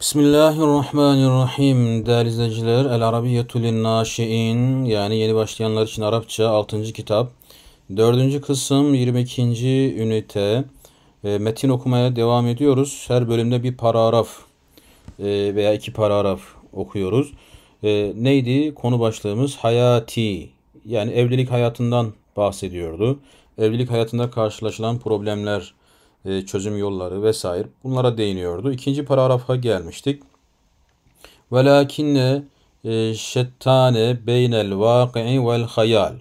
Bismillahirrahmanirrahim. Değerli izleyiciler, El Arabiyetü Linnaşi'in yani yeni başlayanlar için Arapça 6. kitap. 4. kısım 22. ünite. E, metin okumaya devam ediyoruz. Her bölümde bir paragraf e, veya iki paragraf okuyoruz. E, neydi konu başlığımız? Hayati yani evlilik hayatından bahsediyordu. Evlilik hayatında karşılaşılan problemler e, çözüm yolları vesaire bunlara değiniyordu. İkinci paragrafa gelmiştik. Velakinne e, şettane beynel vaki'i vel hayal.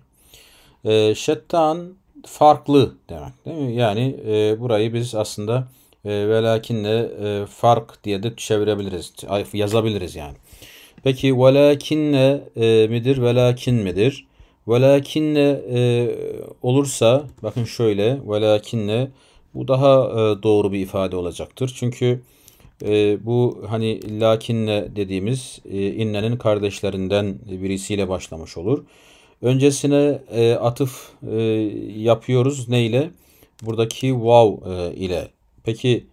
E, şettan farklı demek değil mi? Yani e, burayı biz aslında e, velakinle e, fark diye de çevirebiliriz, yazabiliriz yani. Peki velakinle e, midir, velakin midir? Velakinle e, olursa, bakın şöyle, velakinle bu daha e, doğru bir ifade olacaktır. Çünkü e, bu hani lakinle dediğimiz e, innenin kardeşlerinden birisiyle başlamış olur. Öncesine e, atıf yapıyoruz neyle? Buradaki wow ile. Peki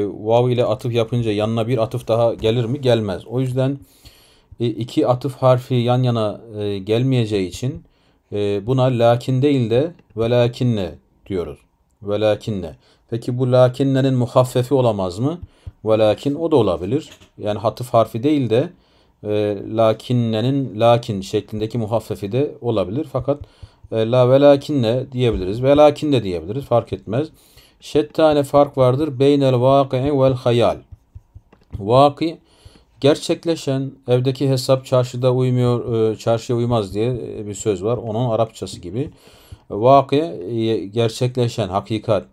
wow ile atıf yapınca yanına bir atıf daha gelir mi? Gelmez. O yüzden iki atıf harfi yan yana e, gelmeyeceği için buna lakin değil de ve lakinle diyoruz. Ve lakinne. Peki bu lakinnenin muhaffefi olamaz mı? Ve lakin o da olabilir. Yani hatıf harfi değil de e, lakinnenin lakin şeklindeki muhaffefi de olabilir. Fakat e, la ve lakinne diyebiliriz. Ve lakin de diyebiliriz. Fark etmez. Şet fark vardır. Beynel vaki'i vel hayal. Vaki gerçekleşen evdeki hesap çarşıda uymuyor, e, çarşıya uymaz diye bir söz var. Onun Arapçası gibi. Vakı e, gerçekleşen hakikat.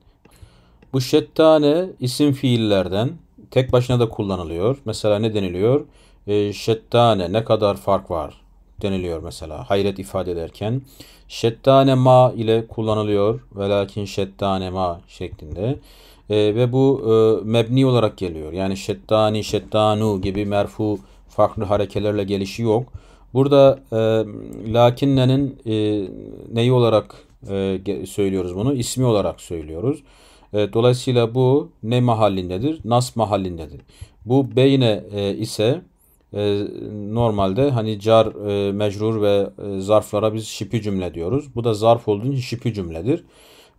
Bu şettane isim fiillerden tek başına da kullanılıyor. Mesela ne deniliyor? E, şettane ne kadar fark var deniliyor mesela hayret ifade ederken. Şettane ma ile kullanılıyor. Velakin şettane ma şeklinde. E, ve bu e, mebni olarak geliyor. Yani şettani, şettanu gibi merfu farklı harekelerle gelişi yok. Burada e, lakinnenin e, neyi olarak e, söylüyoruz bunu? İsmi olarak söylüyoruz. E, dolayısıyla bu ne mahallindedir? Nas mahallindedir. Bu beyne e, ise e, normalde hani car, e, mecrur ve e, zarflara biz şipi cümle diyoruz. Bu da zarf olduğu için şipi cümledir.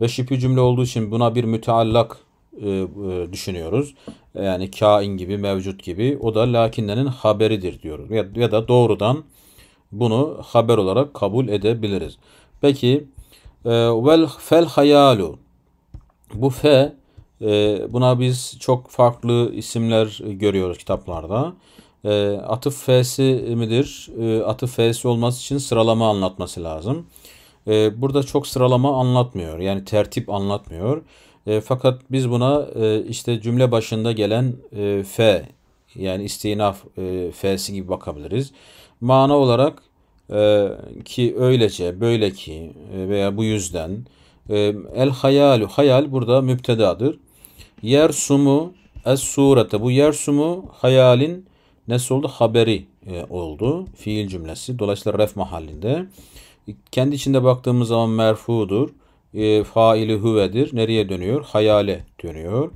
Ve şipi cümle olduğu için buna bir müteallak e, e, düşünüyoruz. Yani kain gibi, mevcut gibi. O da lakinlerin haberidir diyoruz. Ya, ya da doğrudan bunu haber olarak kabul edebiliriz. Peki e, vel fel hayalu bu fe e, buna biz çok farklı isimler görüyoruz kitaplarda. E, Atıf f'si midir? Atıf f'si olması için sıralama anlatması lazım. Burada çok sıralama anlatmıyor. Yani tertip anlatmıyor. Fakat biz buna işte cümle başında gelen fe yani istinaf f'si gibi bakabiliriz mana olarak e, ki öylece, böyle ki e, veya bu yüzden e, el hayalu hayal burada müptedadır. Yer sumu es surete bu yer sumu hayalin nesi oldu? Haberi e, oldu. Fiil cümlesi. Dolayısıyla ref mahallinde. Kendi içinde baktığımız zaman merfudur. E, faili hüvedir. Nereye dönüyor? Hayale dönüyor.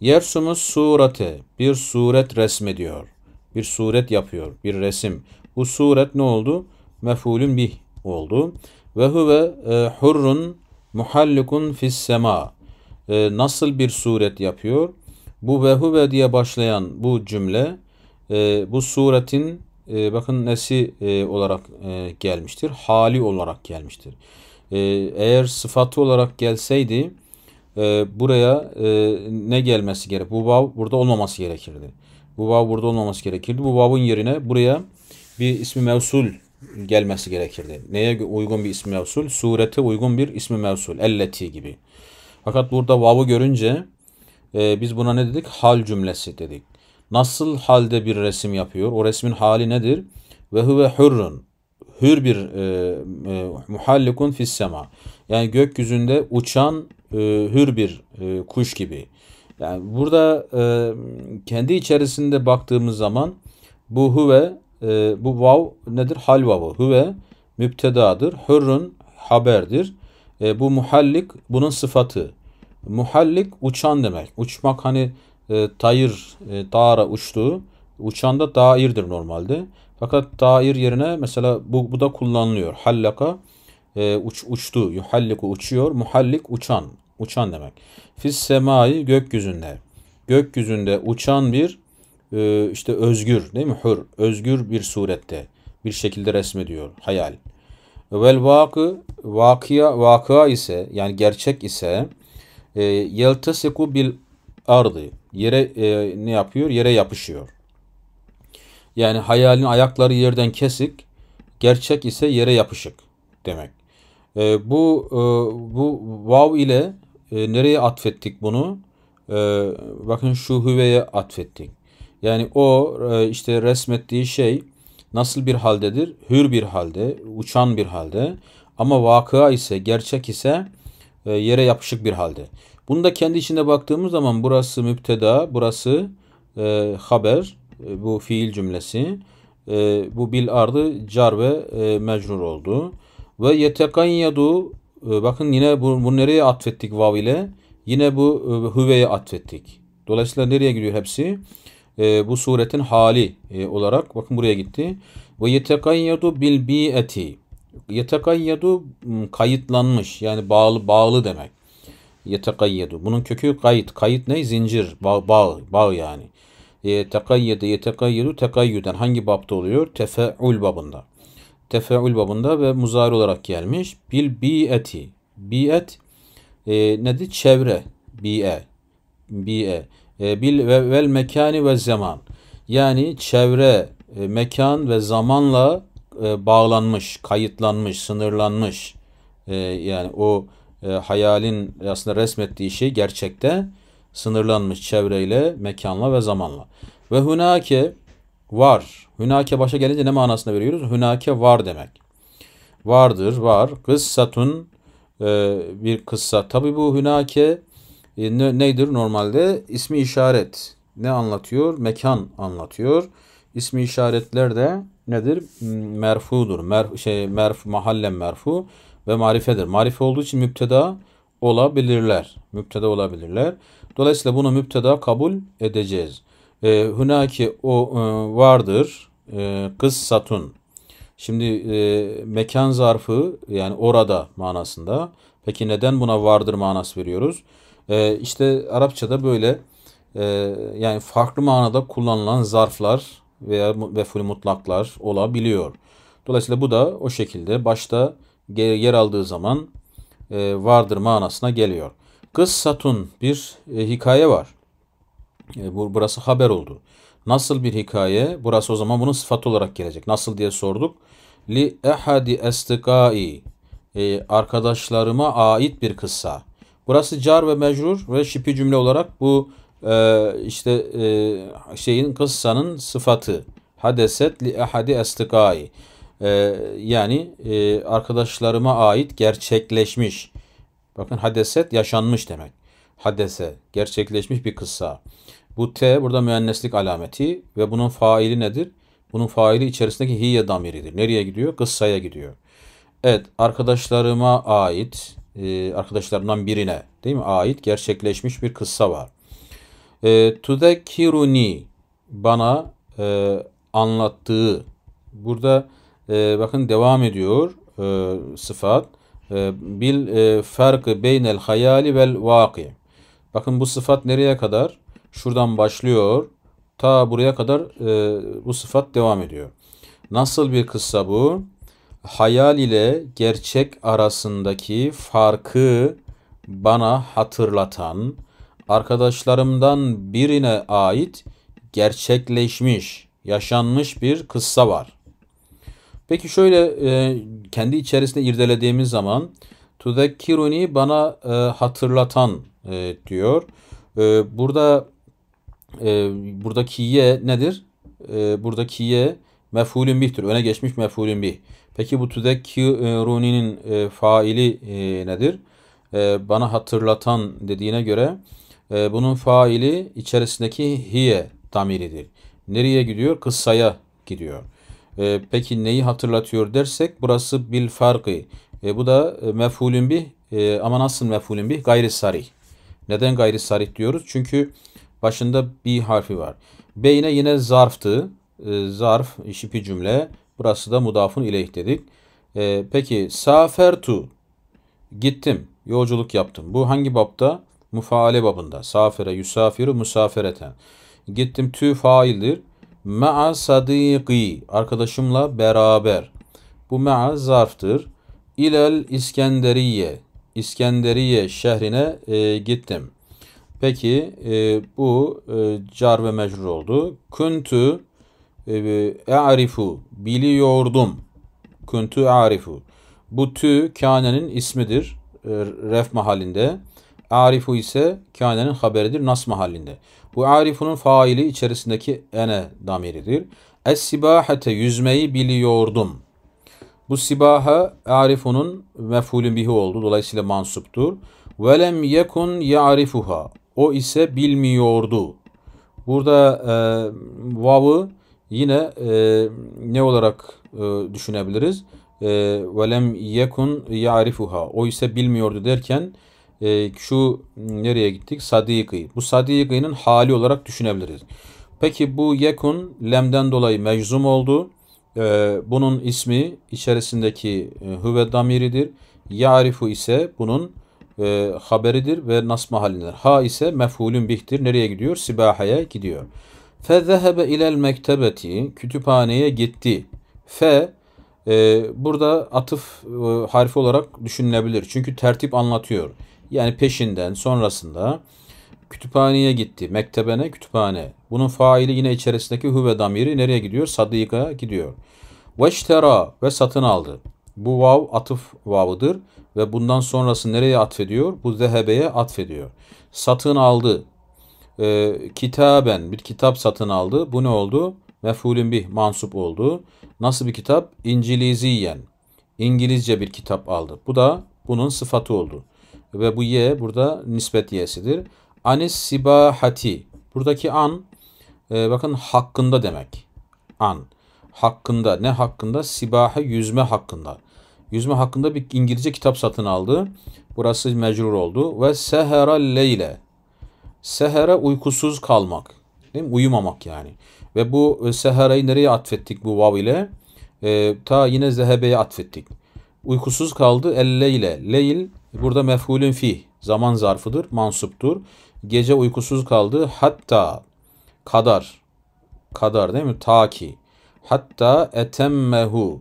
Yersumu surate. Bir suret resmediyor. Bir suret yapıyor. Bir resim. Bu suret ne oldu? Mefulün bih oldu. Ve huve e, hurrun muhallikun fis sema. E, nasıl bir suret yapıyor? Bu ve huve diye başlayan bu cümle e, bu suretin e, bakın nesi olarak gelmiştir? Hali olarak gelmiştir. eğer sıfatı olarak gelseydi buraya ne gelmesi gerek? Bu vav burada olmaması gerekirdi. Bu vav burada olmaması gerekirdi. Bu vav'ın yerine buraya bir ismi mevsul gelmesi gerekirdi. Neye uygun bir ismi mevsul? Surete uygun bir ismi mevsul. Elleti gibi. Fakat burada vav'ı görünce e, biz buna ne dedik? Hal cümlesi dedik. Nasıl halde bir resim yapıyor? O resmin hali nedir? Ve huve hürrün. Hür bir e, e, muhallikun fissema. Yani gökyüzünde uçan e, hür bir e, kuş gibi. Yani burada e, kendi içerisinde baktığımız zaman bu huve e, bu vav nedir? Hal vavı. Hüve müptedadır. Hürrün haberdir. E, bu muhallik bunun sıfatı. Muhallik uçan demek. Uçmak hani e, tayır, e, dağara uçtu. Uçan da dairdir normalde. Fakat dair yerine mesela bu, bu da kullanılıyor. Hallaka e, uç, uçtu. Yuhalliku uçuyor. Muhallik uçan. Uçan demek. Fis semai gökyüzünde. Gökyüzünde uçan bir e, işte özgür değil mi? Hür, özgür bir surette bir şekilde resmediyor hayal. Vel vakı, vakıya, vakıa ise yani gerçek ise e, yeltesiku bil ardı. Yere e, ne yapıyor? Yere yapışıyor. Yani hayalin ayakları yerden kesik, gerçek ise yere yapışık demek. E, bu e, bu vav ile nereye atfettik bunu? bakın şu hüveye atfettik. Yani o e, işte resmettiği şey nasıl bir haldedir? Hür bir halde, uçan bir halde. Ama vakıa ise, gerçek ise e, yere yapışık bir halde. Bunu da kendi içinde baktığımız zaman burası müpteda, burası e, haber, e, bu fiil cümlesi. E, bu bil ardı car ve e, mecrur oldu. Ve yetekanyadu, e, bakın yine bu, bu nereye atfettik vav ile? Yine bu e, hüveye atfettik. Dolayısıyla nereye gidiyor hepsi? e, bu suretin hali e, olarak bakın buraya gitti. Ve yetekayyadu bil bi'eti. Yetekayyadu kayıtlanmış yani bağlı bağlı demek. Yetekayyadu. Bunun kökü kayıt. Kayıt ne? Zincir, bağ, bağ, bağ yani. Yetekayyede, yetekayyedu, tekayyüden. Hangi babda oluyor? Tefe'ül babında. Tefe'ül babında ve muzari olarak gelmiş. Bil bi'eti. Bi'et e, nedir? Çevre. Bi'e. Bi'e e, bil ve vel mekani ve zaman. Yani çevre, e, mekan ve zamanla e, bağlanmış, kayıtlanmış, sınırlanmış. yani o hayalin aslında resmettiği şey gerçekte sınırlanmış çevreyle, mekanla ve zamanla. Ve hünake var. hünake başa gelince ne manasına veriyoruz? hünake var demek. Vardır, var. Kıssatun e, bir kıssa. Tabi bu hünake e, ne, nedir normalde? İsmi işaret ne anlatıyor? Mekan anlatıyor. İsmi işaretler de nedir? Hmm, merfudur. Mer, şey, merf, mahallen merfu ve marifedir. Marife olduğu için müpteda olabilirler. Müpteda olabilirler. Dolayısıyla bunu müpteda kabul edeceğiz. E, Hünaki o e, vardır. E, kız satun. Şimdi e, mekan zarfı yani orada manasında. Peki neden buna vardır manası veriyoruz? E, işte Arapçada böyle e, yani farklı manada kullanılan zarflar veya veful mutlaklar olabiliyor. Dolayısıyla bu da o şekilde başta yer aldığı zaman e, vardır manasına geliyor. Kız satun bir e, hikaye var. E, bu, burası haber oldu. Nasıl bir hikaye? Burası o zaman bunun sıfat olarak gelecek. Nasıl diye sorduk. Li ehadi estikai. E, arkadaşlarıma ait bir kıssa. Burası car ve mecrur ve şipi cümle olarak bu e, işte e, şeyin kıssanın sıfatı. Hadeset li ahadi estikai. E, yani e, arkadaşlarıma ait gerçekleşmiş. Bakın hadeset yaşanmış demek. Hadese gerçekleşmiş bir kıssa. Bu T burada müenneslik alameti ve bunun faili nedir? Bunun faili içerisindeki hiye damiridir. Nereye gidiyor? Kıssaya gidiyor. Evet arkadaşlarıma ait e, arkadaşlarından birine değil mi ait gerçekleşmiş bir kıssa var. E, Tudekiruni bana e, anlattığı burada e, bakın devam ediyor e, sıfat e, bil e, farkı beynel hayali vel vaki. Bakın bu sıfat nereye kadar? Şuradan başlıyor. Ta buraya kadar e, bu sıfat devam ediyor. Nasıl bir kıssa bu? hayal ile gerçek arasındaki farkı bana hatırlatan arkadaşlarımdan birine ait gerçekleşmiş, yaşanmış bir kıssa var. Peki şöyle e, kendi içerisinde irdelediğimiz zaman Tudekiruni bana e, hatırlatan e, diyor. E, burada e, buradaki ye nedir? E, buradaki ye mef'ulün bih'tir. Öne geçmiş mef'ulün bih. Peki bu tüzekkiruni'nin e, faili e, nedir? E, bana hatırlatan dediğine göre e, bunun faili içerisindeki hiye damiridir. Nereye gidiyor? Kıssaya gidiyor. E, peki neyi hatırlatıyor dersek burası bil farkı. E, bu da e, mef'ulün bih e, ama nasıl mef'ulün bih? Gayri sarih. Neden gayri sarih diyoruz? Çünkü başında bir harfi var. Beyne yine zarftı. E, zarf, şipi cümle. Burası da mudafun ileyh dedik. E, peki safertu gittim, yolculuk yaptım. Bu hangi babda? Mufaale babında. Safere, yusafiru, musafereten. Gittim tü faildir. Ma'a sadiki. Arkadaşımla beraber. Bu ma'a zarftır. İlel İskenderiye. İskenderiye şehrine e, gittim. Peki e, bu e, car ve mecrur oldu. Kuntu E'arifu biliyordum. Kuntu arifu. Bu tü kânenin ismidir. E, ref mahallinde. Arifu ise kânenin haberidir. Nas mahallinde. Bu arifunun faili içerisindeki ene damiridir. Es-sibahete yüzmeyi biliyordum. Bu sibaha arifunun mefulün bihi oldu. Dolayısıyla mansuptur. Velem yekun ya'rifuha. O ise bilmiyordu. Burada e, vav'ı Yine e, ne olarak e, düşünebiliriz? E, velem yekun ya'rifuha. O ise bilmiyordu derken e, şu nereye gittik? Sadiki. Bu sadikinin hali olarak düşünebiliriz. Peki bu yekun lemden dolayı meczum oldu. E, bunun ismi içerisindeki e, hüve damiridir. Ya'rifu ise bunun e, haberidir ve nasma halindedir. Ha ise mef'ulün bihtir. Nereye gidiyor? Sibahaya gidiyor. Fezehebe ilel mektebeti kütüphaneye gitti. Fe e, burada atıf e, harfi olarak düşünülebilir. Çünkü tertip anlatıyor. Yani peşinden sonrasında kütüphaneye gitti. Mektebene kütüphane. Bunun faili yine içerisindeki huve damiri nereye gidiyor? Sadık'a gidiyor. Veştera ve satın aldı. Bu vav atıf vavıdır ve bundan sonrası nereye atfediyor? Bu zehebeye atfediyor. Satın aldı e, kitaben bir kitap satın aldı. Bu ne oldu? Mefulün bir mansup oldu. Nasıl bir kitap? İnciliziyen. İngilizce bir kitap aldı. Bu da bunun sıfatı oldu. Ve bu ye burada nispet yesidir. Anis sibahati. Buradaki an e, bakın hakkında demek. An. Hakkında. Ne hakkında? Sibaha yüzme hakkında. Yüzme hakkında bir İngilizce kitap satın aldı. Burası mecrur oldu. Ve sehera leyle. Sehere uykusuz kalmak. Değil mi? Uyumamak yani. Ve bu e, seherayı nereye atfettik bu vav ile? E, ta yine zehebeye atfettik. Uykusuz kaldı elleyle. ile. Leyl burada mefhulün fi. Zaman zarfıdır, mansuptur. Gece uykusuz kaldı hatta kadar. Kadar değil mi? Ta ki. Hatta etemmehu.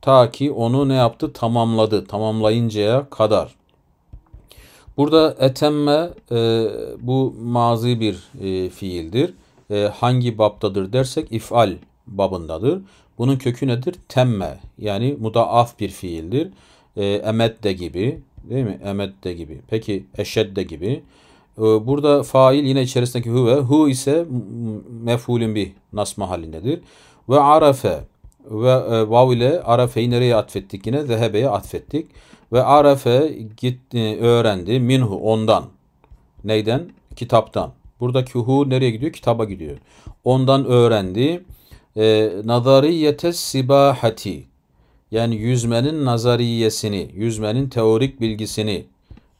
Ta ki onu ne yaptı? Tamamladı. Tamamlayıncaya kadar. Burada etemme e, bu mazi bir e, fiildir. E, hangi babdadır dersek ifal babındadır. Bunun kökü nedir? Temme yani mudaaf bir fiildir. E, emedde gibi değil mi? Emedde gibi. Peki eşedde gibi. E, burada fail yine içerisindeki huve. Hu ise mefulün bir nasma halindedir. Ve arafe ve e, vav ile arafeyi nereye atfettik yine? Zehebeye atfettik. Ve arefe gitti, öğrendi minhu ondan. Neyden? Kitaptan. Buradaki hu nereye gidiyor? Kitaba gidiyor. Ondan öğrendi. E, nazariyete sibahati. Yani yüzmenin nazariyesini, yüzmenin teorik bilgisini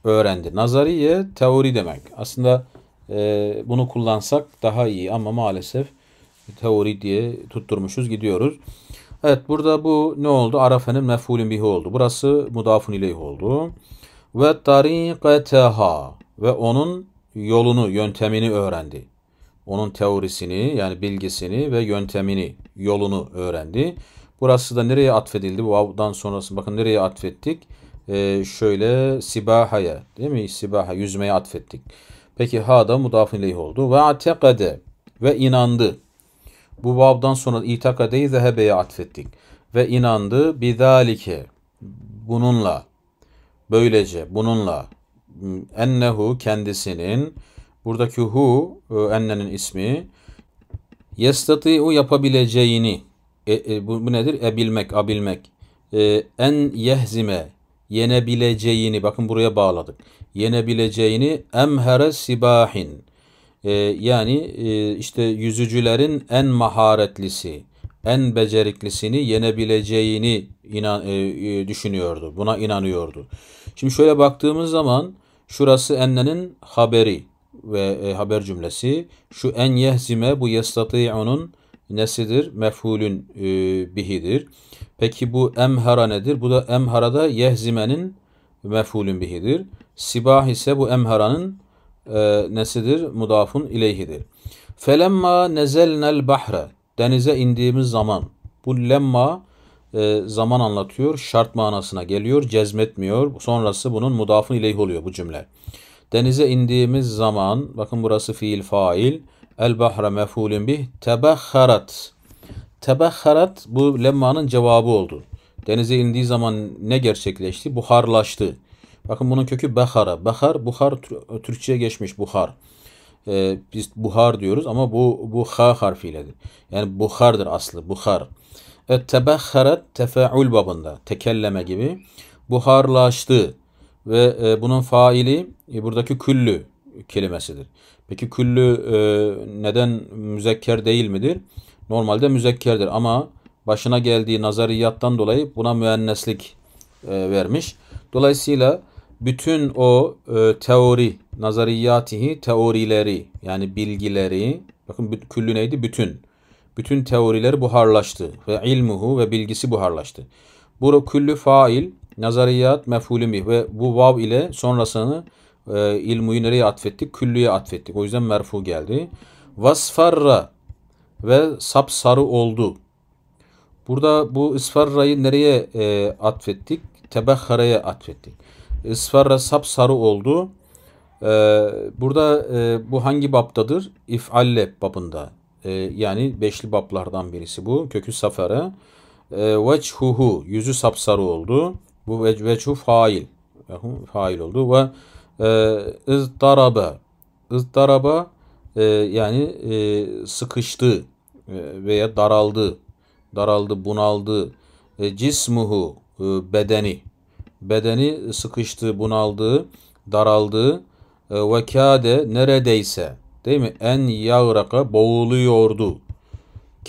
öğrendi. Nazariye teori demek. Aslında e, bunu kullansak daha iyi ama maalesef teori diye tutturmuşuz gidiyoruz. Evet burada bu ne oldu? Arafe'nin mef'ulün bihi oldu. Burası mudafun ileyh oldu. Ve tarikateha ve onun yolunu, yöntemini öğrendi. Onun teorisini yani bilgisini ve yöntemini, yolunu öğrendi. Burası da nereye atfedildi? Vav'dan sonrası bakın nereye atfettik? Ee, şöyle sibahaya değil mi? Sibaha yüzmeye atfettik. Peki ha da mudafun ileyh oldu. Ve atekade ve inandı. Bu babdan sonra itakadeyi zehebeye atfettik. Ve inandı bidalike bununla böylece bununla ennehu kendisinin buradaki hu e, ennenin ismi yestati'u yapabileceğini e, e, bu, bu nedir? Ebilmek, abilmek. E, en yehzime yenebileceğini bakın buraya bağladık. Yenebileceğini emhere sibahin e, yani e, işte yüzücülerin en maharetlisi, en beceriklisini yenebileceğini inan, e, e, düşünüyordu. Buna inanıyordu. Şimdi şöyle baktığımız zaman şurası ennenin haberi ve e, haber cümlesi. Şu en yehzime bu yestati'unun nesidir? Mef'ulün e, bihidir. Peki bu emhara nedir? Bu da emharada yehzimenin mef'ulün bihidir. Sibah ise bu emharanın e, nesidir? Mudafun ileyhidir. Felemma nezelnel bahre denize indiğimiz zaman bu lemma e, zaman anlatıyor. Şart manasına geliyor. Cezmetmiyor. Sonrası bunun mudafun ileyh oluyor bu cümle. Denize indiğimiz zaman bakın burası fiil fail. El bahre mefulün bih tebekharat. Tebekharat bu lemmanın cevabı oldu. Denize indiği zaman ne gerçekleşti? Buharlaştı. Bakın bunun kökü Bahara. Bahar, Buhar, Türkçe'ye geçmiş Buhar. Ee, biz Buhar diyoruz ama bu, bu H harfiyledir. Yani Buhar'dır aslı, Buhar. Evet, tebahharat tefeül babında, tekelleme gibi. Buharlaştı ve e, bunun faili e, buradaki küllü kelimesidir. Peki küllü e, neden müzekker değil midir? Normalde müzekkerdir ama başına geldiği nazariyattan dolayı buna müenneslik e, vermiş. Dolayısıyla bütün o e, teori, nazariyatihi teorileri yani bilgileri, bakın küllü neydi? Bütün. Bütün teorileri buharlaştı ve ilmuhu ve bilgisi buharlaştı. Bu küllü fail, nazariyat mefulü ve bu vav ile sonrasını e, ilmuyu nereye atfettik? Küllüye atfettik. O yüzden merfu geldi. Vasfarra ve sapsarı oldu. Burada bu ısfarrayı nereye e, atfettik? Tebehhara'ya atfettik ısfarra e, sapsarı oldu. Ee, burada e, bu hangi baptadır? İf'alle babında. Ee, yani beşli bablardan birisi bu. Kökü safara. E, Veçhuhu. Yüzü sapsarı oldu. Bu veçhu fail. Fail oldu. Ve e, ızdaraba. Izdaraba e, yani e, sıkıştı e, veya daraldı. Daraldı, bunaldı. E, cismuhu. E, bedeni bedeni sıkıştı, bunaldı, daraldı e, ve kade neredeyse değil mi? En yagraka boğuluyordu.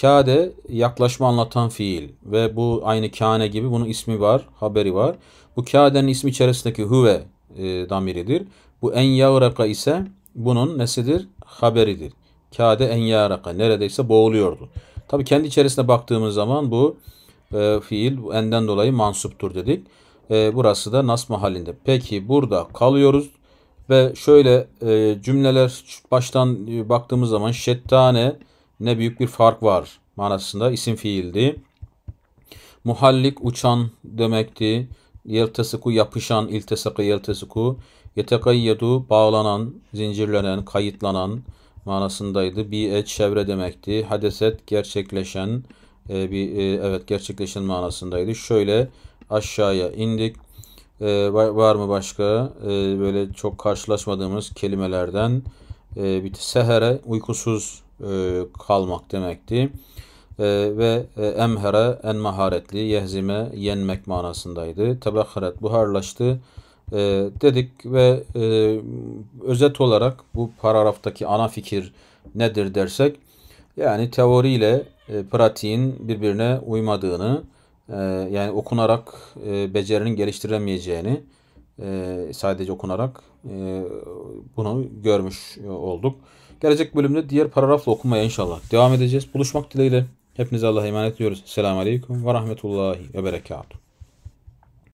Kade yaklaşma anlatan fiil ve bu aynı kane gibi bunun ismi var, haberi var. Bu kadenin ismi içerisindeki huve e, damiridir. Bu en yagraka ise bunun nesidir? Haberidir. Kade en yaraka neredeyse boğuluyordu. Tabi kendi içerisine baktığımız zaman bu e, fiil enden dolayı mansuptur dedik. E, burası da Nas halinde. Peki burada kalıyoruz ve şöyle e, cümleler baştan e, baktığımız zaman şettane ne büyük bir fark var manasında isim fiildi. Muhallik uçan demekti. Yeltesiku yapışan, iltesakı yeltesiku. Yetekayyedu bağlanan, zincirlenen, kayıtlanan manasındaydı. et çevre demekti. Hadeset gerçekleşen, e, bir e, evet gerçekleşen manasındaydı. Şöyle aşağıya indik. Ee, var mı başka ee, böyle çok karşılaşmadığımız kelimelerden ee, bir sehere uykusuz e, kalmak demekti. Ee, ve e, emhere en maharetli yehzime yenmek manasındaydı. Tebekharet buharlaştı e, dedik ve e, özet olarak bu paragraftaki ana fikir nedir dersek yani teoriyle e, pratiğin birbirine uymadığını ee, yani okunarak e, becerinin geliştiremeyeceğini e, sadece okunarak e, bunu görmüş olduk. Gelecek bölümde diğer paragrafla okumaya inşallah devam edeceğiz. Buluşmak dileğiyle. Hepinize Allah'a emanet ediyoruz. Selamun Aleyküm ve Rahmetullahi ve Berekatuhu.